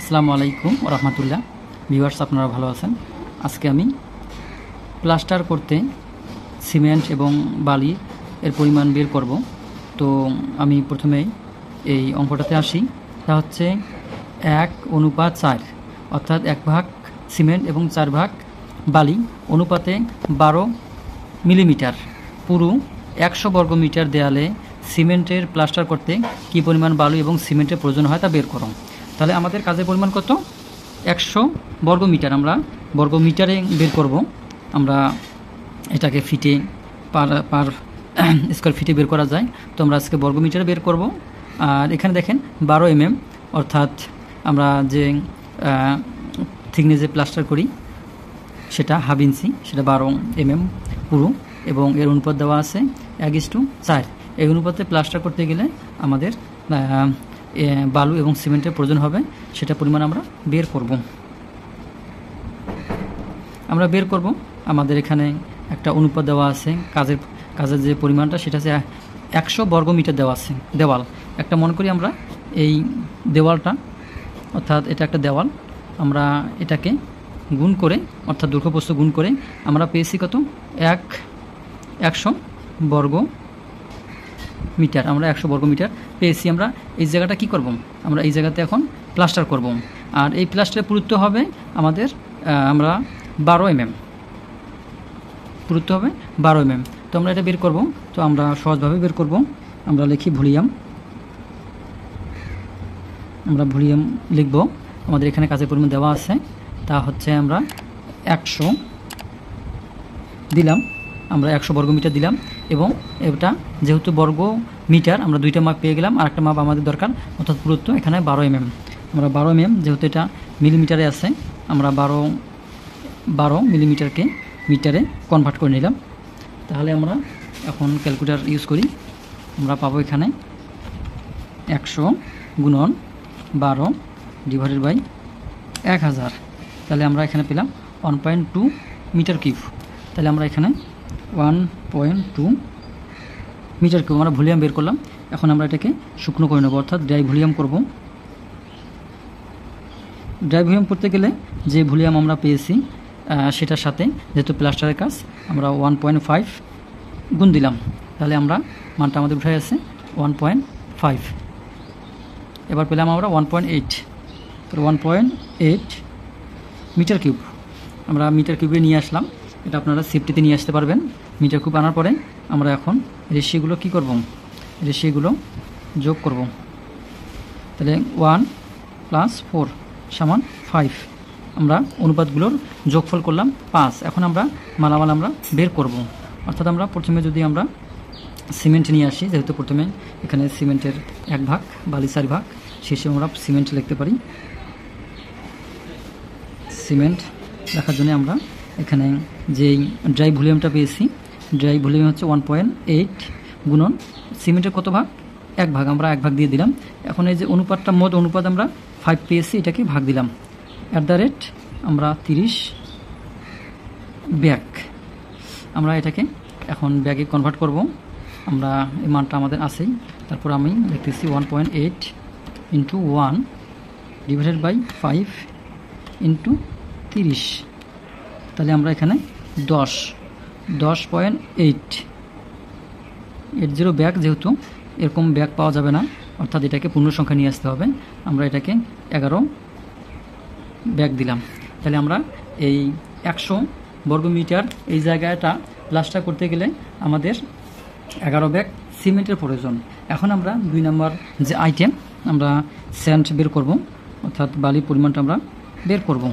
আসসালামু আলাইকুম রহমতুল্লাহ ভিউয়ার্স আপনারা ভালো আছেন আজকে আমি প্লাস্টার করতে সিমেন্ট এবং বালি এর পরিমাণ বের করব তো আমি প্রথমেই এই অঙ্কটাতে আসি তা হচ্ছে এক অনুপাত চার অর্থাৎ এক ভাগ সিমেন্ট এবং চার ভাগ বালি অনুপাতে বারো মিলিমিটার পুরো একশো বর্গ মিটার দেয়ালে সিমেন্টের প্লাস্টার করতে কি পরিমাণ বালু এবং সিমেন্টের প্রয়োজন হয় তা বের করো তাহলে আমাদের কাজের পরিমাণ কত একশো বর্গমিটার আমরা বর্গমিটারে বের করব আমরা এটাকে ফিটে পার পার স্কোয়ার ফিটে বের করা যায় তো আমরা আজকে বর্গমিটারে বের করব আর এখানে দেখেন বারো এমএম অর্থাৎ আমরা যে থিকনেস যে প্লাস্টার করি সেটা হাফ ইঞ্চি সেটা বারো এমএম পুরো এবং এর অনুপাত দেওয়া আছে এক ইস টু চার এই অনুপাতে প্লাস্টার করতে গেলে আমাদের বালু এবং সিমেন্টের প্রয়োজন হবে সেটা পরিমাণ আমরা বের করব আমরা বের করব আমাদের এখানে একটা অনুপাত দেওয়া আছে কাজের কাজের যে পরিমাণটা সেটা আছে একশো বর্গ মিটার দেওয়া আছে দেওয়াল একটা মনে করি আমরা এই দেওয়ালটা অর্থাৎ এটা একটা দেওয়াল আমরা এটাকে গুণ করে অর্থাৎ দুর্ঘপ্রস্ত গুণ করে আমরা পেয়েছি কত এক একশো বর্গ মিটার আমরা একশো বর্গ মিটার পেয়েছি আমরা এই জায়গাটা কি করব আমরা এই জায়গাতে এখন প্লাস্টার করব আর এই প্লাস্টারের পুরুত্ব হবে আমাদের আমরা বারো এম mm। এম পুরুত্ব হবে বারো এম mm। এম তো আমরা এটা বের করব তো আমরা সহজভাবে বের করব আমরা লিখি ভলিউম আমরা ভলিউম লিখব আমাদের এখানে কাজের পরিমাণ দেওয়া আছে তা হচ্ছে আমরা একশো দিলাম আমরা একশো বর্গ মিটার দিলাম এবং এটা যেহেতু বর্গ মিটার আমরা দুইটা মাপ পেয়ে গেলাম আর একটা মাপ আমাদের দরকার অর্থাৎ পুরুত্ব এখানে বারো এম আমরা বারো এম যেহেতু এটা মিলিমিটারে আছে আমরা বারো বারো মিলিমিটারকে মিটারে কনভার্ট করে নিলাম তাহলে আমরা এখন ক্যালকুলেটার ইউজ করি আমরা পাবো এখানে একশো গুণন বারো ডিভাইডেড বাই এক হাজার তাহলে আমরা এখানে পেলাম one point two meter cube তাহলে আমরা এখানে one point two meter cube আমরা ভলিউম বের করলাম এখন আমরা এটাকে শুকনো করে নেবো অর্থাৎ ড্রাই ভলিউম করব ড্রাই ভলিউম করতে গেলে যে ভলিউম আমরা পেয়েছি সেটার সাথে যেহেতু প্লাস্টারের কাজ আমরা ওয়ান পয়েন্ট ফাইভ গুণ দিলাম তাহলে আমরা মানটা আমাদের উঠে আছে ওয়ান পয়েন্ট ফাইভ এবার পেলাম আমরা one point eight one point eight meter cube আমরা মিটার কিউবে নিয়ে আসলাম এটা আপনারা সেফটিতে নিয়ে আসতে পারবেন মিটার কূপ আনার পরে আমরা এখন রেশিগুলো কি করব রেশিগুলো যোগ করব তাহলে ওয়ান প্লাস ফোর সমান ফাইভ আমরা অনুপাতগুলোর যোগফল করলাম পাঁচ এখন আমরা মালামাল আমরা বের করব। অর্থাৎ আমরা প্রথমে যদি আমরা সিমেন্ট নিয়ে আসি যেহেতু প্রথমে এখানে সিমেন্টের এক ভাগ বালি চার ভাগ শেষে আমরা সিমেন্ট লিখতে পারি সিমেন্ট রাখার জন্য আমরা এখানে যে ড্রাই ভলিউমটা পেয়েছি ড্রাই ভলিউম হচ্ছে ওয়ান পয়েন্ট এইট গুণন সিমেন্টের কত ভাগ এক ভাগ আমরা এক ভাগ দিয়ে দিলাম এখন এই যে অনুপাতটা মোট অনুপাত আমরা ফাইভ পেয়েছি এটাকে ভাগ দিলাম অ্যাট দ্য রেট আমরা তিরিশ ব্যাগ আমরা এটাকে এখন ব্যাগে কনভার্ট করব আমরা এই মানটা আমাদের আছেই তারপর আমি দেখতেছি one point eight into one divided by five into তিরিশ তাহলে আমরা এখানে দশ দশ point eight eight zero bag যেহেতু এরকম ব্যাগ পাওয়া যাবে না অর্থাৎ এটাকে পূর্ণ সংখ্যা নিয়ে আসতে হবে আমরা এটাকে এগারো ব্যাগ দিলাম তাহলে আমরা এই একশো বর্গমিটার এই জায়গাটা প্লাস্টার করতে গেলে আমাদের এগারো ব্যাগ সিমেন্টের প্রয়োজন এখন আমরা দুই নম্বর যে আইটেম আমরা স্যান্ড বের করব অর্থাৎ বালির পরিমাণটা আমরা বের করব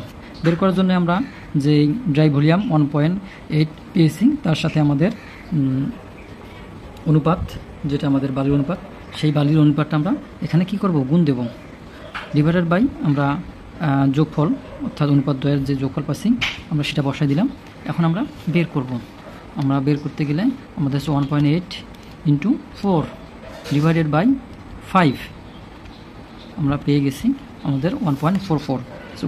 বের করার জন্য আমরা যে dry volume one point eight তার সাথে আমাদের অনুপাত যেটা আমাদের বালির অনুপাত সেই বালির অনুপাতটা আমরা এখানে কি করব গুণ দেব ডিভাইডেড বাই আমরা যোগফল অর্থাৎ অনুপাত দয়ের যে যোগফল পাচ্ছি আমরা সেটা বসাই দিলাম এখন আমরা বের করব আমরা বের করতে গেলে আমাদের হচ্ছে one point eight into four divided by five আমরা পেয়ে গেছি আমাদের one point four four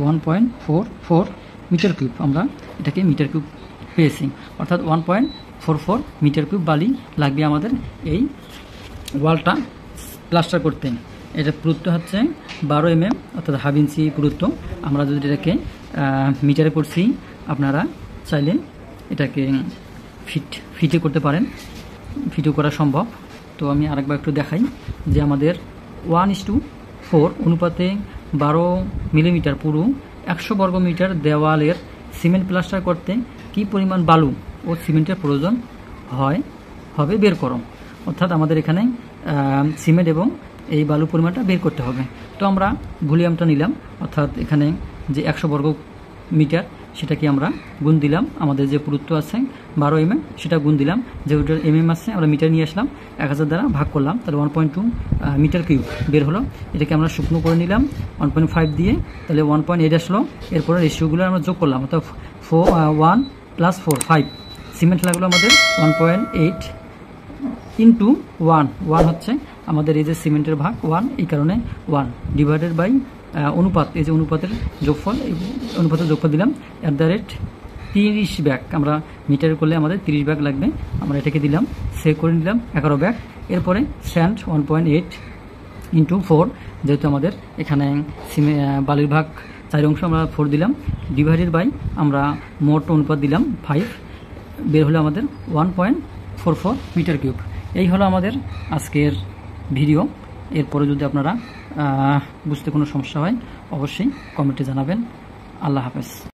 one point four four meter cube আমরা এটাকে মিটার কিউব পেয়েছি অর্থাৎ one point four four meter cube বালি লাগবে আমাদের এই ওয়ালটা প্লাস্টার করতে এটা পুরুত্ব হচ্ছে বারো এম এম অর্থাৎ হাফ ইঞ্চি পুরুত্ব আমরা যদি এটাকে মিটারে করছি আপনারা চাইলে এটাকে ফিট ফিটে করতে পারেন ফিটও করা সম্ভব তো আমি আরেকবার একটু দেখাই যে আমাদের ওয়ান ইস টু ফোর অনুপাতে বারো মিলিমিটার পুরু একশো বর্গমিটার দেওয়ালের সিমেন্ট প্লাস্টার করতে কি পরিমাণ বালু ও সিমেন্টের প্রয়োজন হয় হবে বের করো অর্থাৎ আমাদের এখানে সিমেন্ট এবং এই বালু পরিমাণটা বের করতে হবে তো আমরা ভলিউমটা নিলাম অর্থাৎ এখানে যে একশো বর্গ মিটার সেটাকে আমরা গুণ দিলাম আমাদের যে পুরুত্ব আছে বারো এম সেটা গুণ দিলাম যে ওটার এম এম আছে আমরা মিটার নিয়ে আসলাম এক হাজার দ্বারা ভাগ করলাম তাহলে one point two meter cube বের হলো এটাকে আমরা শুকনো করে নিলাম ওয়ান পয়েন্ট ফাইভ দিয়ে তাহলে ওয়ান পয়েন্ট এইট আসলো এরপরে রেশিওগুলো আমরা যোগ করলাম অর্থাৎ four one plus four five cement লাগলো আমাদের one point eight into one one হচ্ছে আমাদের এই যে সিমেন্টের ভাগ ওয়ান এই কারণে ওয়ান ডিভাইডেড বাই অনুপাত এই যে অনুপাতের যোগফল এই অনুপাতের যোগফল দিলাম অ্যাট দ্য রেট তিরিশ ব্যাগ আমরা মিটার করলে আমাদের তিরিশ ব্যাগ লাগবে আমরা এটাকে দিলাম সে করে নিলাম এগারো ব্যাগ এরপরে sand one point eight into four যেহেতু আমাদের এখানে সিমে বালির ভাগ চারি অংশ আমরা ফোর দিলাম ডিভাইডেড বাই আমরা মোট অনুপাত দিলাম ফাইভ বের হলো আমাদের one point four four meter cube এই হলো আমাদের আজকের ভিডিও এরপরে যদি আপনারা বুঝতে কোনো সমস্যা হয় অবশ্যই কমেন্টে জানাবেন আল্লাহ হাফেজ